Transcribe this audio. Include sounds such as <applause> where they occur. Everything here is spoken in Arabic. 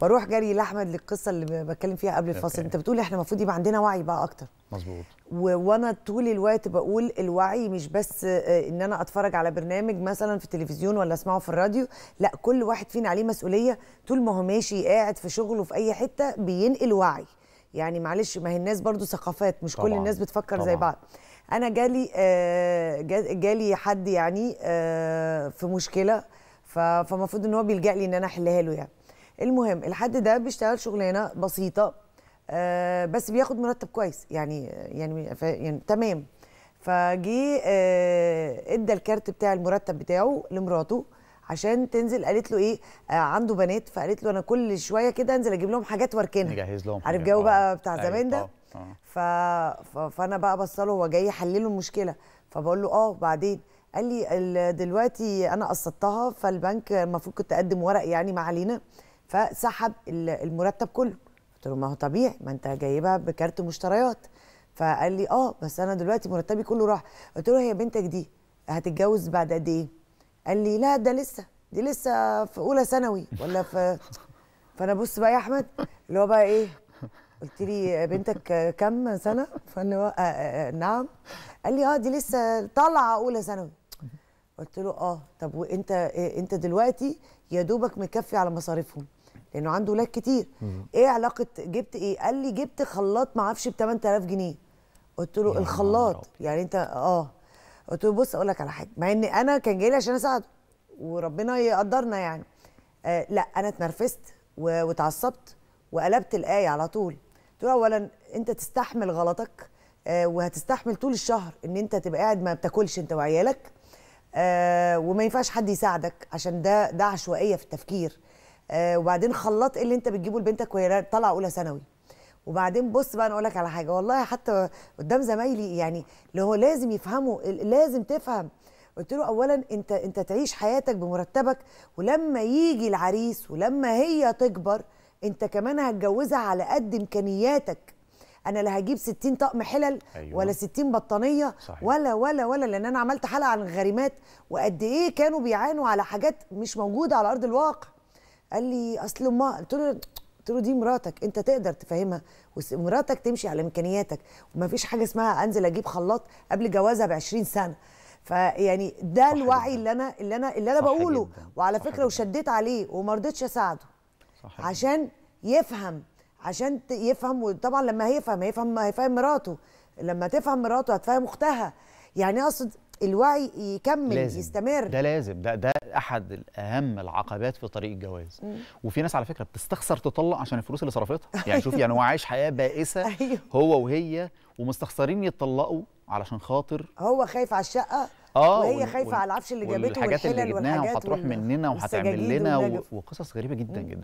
بروح جري لاحمد للقصه اللي بتكلم فيها قبل الفاصل انت بتقول احنا المفروض يبقى عندنا وعي بقى اكتر مظبوط وانا طول الوقت بقول الوعي مش بس آه، ان انا اتفرج على برنامج مثلا في التلفزيون ولا اسمعه في الراديو لا كل واحد فينا عليه مسؤوليه طول ما هو ماشي قاعد في شغله في اي حته بينقل وعي يعني معلش ما هي الناس برضو ثقافات مش طبعًا. كل الناس بتفكر طبعًا. زي بعض انا جالي آه جالي حد يعني آه في مشكله فالمفروض ان هو بيلجا لي ان انا احلها له يعني المهم الحد ده بيشتغل شغلانه بسيطه آه بس بياخد مرتب كويس يعني يعني, يعني تمام فجي آه ادى الكارت بتاع المرتب بتاعه لمراته عشان تنزل قالت له ايه آه عنده بنات فقالت له انا كل شويه كده انزل اجيب لهم حاجات واركنها نجهز لهم عارف جو بقى آه. بتاع أيوة. زمان ده آه. ف... فانا بقى بصله هو جاي له المشكله فبقول له اه بعدين قال لي دلوقتي انا قسطتها فالبنك المفروض كنت اقدم ورق يعني ما علينا فسحب المرتب كله قلت له ما هو طبيعي ما انت جايبها بكارت مشتريات فقال لي اه بس انا دلوقتي مرتبي كله راح قلت له هي بنتك دي هتتجوز بعد قد ايه قال لي لا ده لسه دي لسه في اولى ثانوي ولا في <laughs> فانا بص بقى يا احمد اللي هو بقى ايه قلت لي بنتك كم سنه فانا هو آه آه, آه، نعم قال لي اه دي لسه طالعه اولى ثانوي قلت له اه طب وانت إيه، انت دلوقتي يا دوبك مكفي على مصاريفهم لانه عنده ولاد كتير مم. ايه علاقه جبت ايه قال لي جبت خلاط معفش ب 8000 جنيه قلت له الخلاط يعني انت اه قلت له بص اقول لك على حاجه مع ان انا كان جاي لي عشان اساعده وربنا يقدرنا يعني آه لا انا اتنرفزت واتعصبت وقلبت الايه على طول قلت له اولا انت تستحمل غلطك آه وهتستحمل طول الشهر ان انت تبقى قاعد ما بتاكلش انت وعيالك آه وما ينفعش حد يساعدك عشان ده ده عشوائيه في التفكير آه، وبعدين خلاط ايه اللي انت بتجيبه لبنتك وهي طالعه اولى ثانوي وبعدين بص بقى انا اقول لك على حاجه والله حتى قدام زمايلي يعني اللي هو لازم يفهموا لازم تفهم قلت له اولا انت انت تعيش حياتك بمرتبك ولما يجي العريس ولما هي تكبر انت كمان هتجوزها على قد امكانياتك انا لا هجيب 60 طقم حلل أيوة. ولا 60 بطانيه صحيح. ولا ولا ولا لان انا عملت حلقه عن الغريمات وقد ايه كانوا بيعانوا على حاجات مش موجوده على ارض الواقع قال لي اصل ما قلت له قلت له دي مراتك انت تقدر تفهمها ومراتك تمشي على امكانياتك وما فيش حاجه اسمها انزل اجيب خلاط قبل جوازها ب 20 سنه فيعني ده الوعي اللي انا اللي انا اللي انا بقوله وعلى فكره وشديت عليه وما رضيتش اساعده صحيح. عشان يفهم عشان يفهم وطبعا لما هيفهم هيفهم هيفهم مراته لما تفهم مراته هتفهم اختها يعني اقصد الوعي يكمل لازم. يستمر ده لازم ده ده احد اهم العقبات في طريق الجواز مم. وفي ناس على فكره بتستخسر تطلق عشان الفلوس اللي صرفتها يعني شوف يعني هو عايش حياه بائسه <laughs> أيوه. هو وهي ومستخسرين يتطلقوا علشان خاطر هو خايف على الشقه اه وهي خايفه على العفش اللي جابته والحاجات اللي جبناها وهتروح مننا وهتعمل لنا و... وقصص غريبه جدا مم. جدا